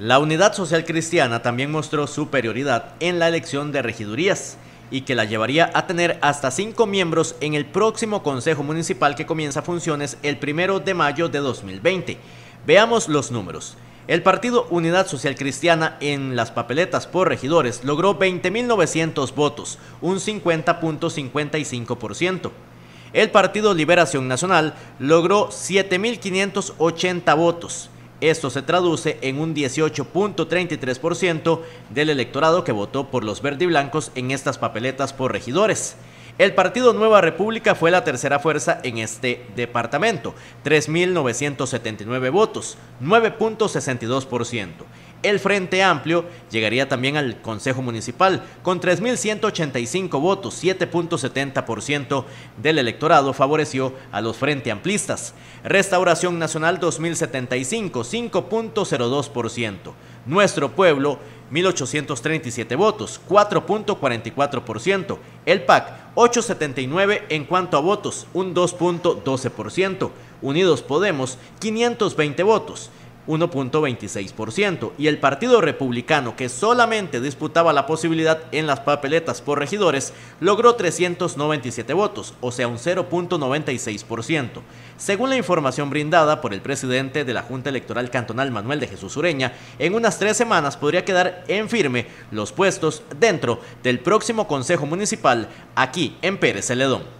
La Unidad Social Cristiana también mostró superioridad en la elección de regidurías y que la llevaría a tener hasta cinco miembros en el próximo Consejo Municipal que comienza funciones el primero de mayo de 2020. Veamos los números. El partido Unidad Social Cristiana en las papeletas por regidores logró 20.900 votos, un 50.55%. El partido Liberación Nacional logró 7.580 votos, esto se traduce en un 18.33% del electorado que votó por los verdiblancos en estas papeletas por regidores. El partido Nueva República fue la tercera fuerza en este departamento, 3.979 votos, 9.62%. El Frente Amplio llegaría también al Consejo Municipal con 3.185 votos, 7.70% del electorado favoreció a los Frente Amplistas. Restauración Nacional 2075, 5.02%. Nuestro Pueblo, 1.837 votos, 4.44%. El PAC, 8.79 en cuanto a votos, un 2.12%. Unidos Podemos, 520 votos, 1.26%, y el Partido Republicano, que solamente disputaba la posibilidad en las papeletas por regidores, logró 397 votos, o sea un 0.96%. Según la información brindada por el presidente de la Junta Electoral Cantonal, Manuel de Jesús Ureña, en unas tres semanas podría quedar en firme los puestos dentro del próximo Consejo Municipal aquí en Pérez Celedón.